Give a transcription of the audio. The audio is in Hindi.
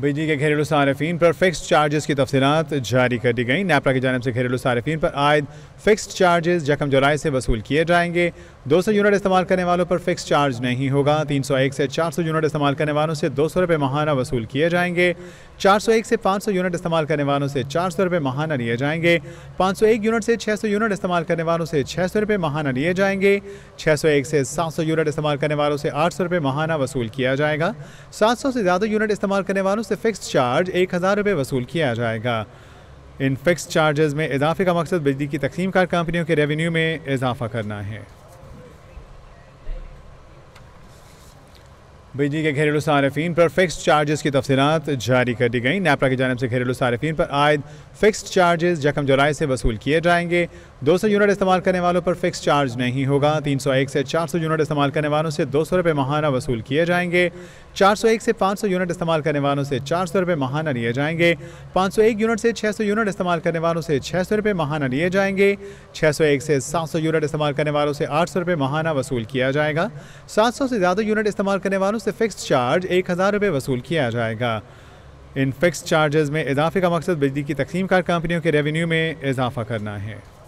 बिजली के घरेलू सार्फिन पर फिक्स चार्जेस की तफसीत जारी कर दी गई नेपरा की जानब से घरेलू सार्फिन पर आयद फिक्स चार्जेस जख्म जुलाई से वसूल किए जाएंगे 200 यूनिट इस्तेमाल करने वालों पर फिक्स चार्ज नहीं होगा 301 से 400 यूनिट इस्तेमाल करने वालों से दो सौ रुपये माहाना वसूल किए जाएंगे 401 से 500 यूनिट इस्तेमाल करने वालों से चार सौ रुपये माहाना लिए जाएंगे 501 यूनिट से 600 यूनिट इस्तेमाल करने वालों से छः सौ रुपये माहाना लिए जाएंगे 601 से 700 यूनिट इस्तेमाल करने वालों से आठ सौ रुपये माहाना वसूल किया जाएगा सौ से ज़्यादा यूनिट इस्तेमाल करने वालों से फिक्स चार्ज एक हज़ार रुपये वसूल किया जाएगा इन फिक्स चार्जेज़ में इजाफे का मकसद बिजली की तकसीम कार कंपनियों के रेवेन्यू में इजाफा करना है बिजली के घरेलू सार्फिन पर फ़िक्स चार्जेस की तफसीत जारी कर दी गई नेपरा की जानब से घरेलू सार्फिन पर आयद फिक्स चार्जेस जखम जुलाई से वसूल किए जाएंगे 200 यूनिट इस्तेमाल करने वालों पर फिक्स चार्ज नहीं होगा 301 से 400 यूनिट इस्तेमाल करने वालों से दो सौ रुपये माहाना वसूल किए जाएंगे 401 से 500 यूनिट इस्तेमाल करने वालों से चार सौ रुपये माहाना लिए जाएंगे 501 यूनिट से 600 यूनिट इस्तेमाल करने वालों से छः सौ रुपये माहाना लिए जाएंगे 601 से 700 यूनिट इस्तेमाल करने वालों से आठ सौ रुपये माहाना वसूल किया जाएगा सौ से ज़्यादा यूनिट इस्तेमाल करने वालों से फिक्स चार्ज एक हज़ार रुपये वसूल किया जाएगा इन फिक्स चार्जेज़ में इजाफे का मकसद बिजली की तकसीम कार कंपनियों के रेवेन्यू में इजाफा करना है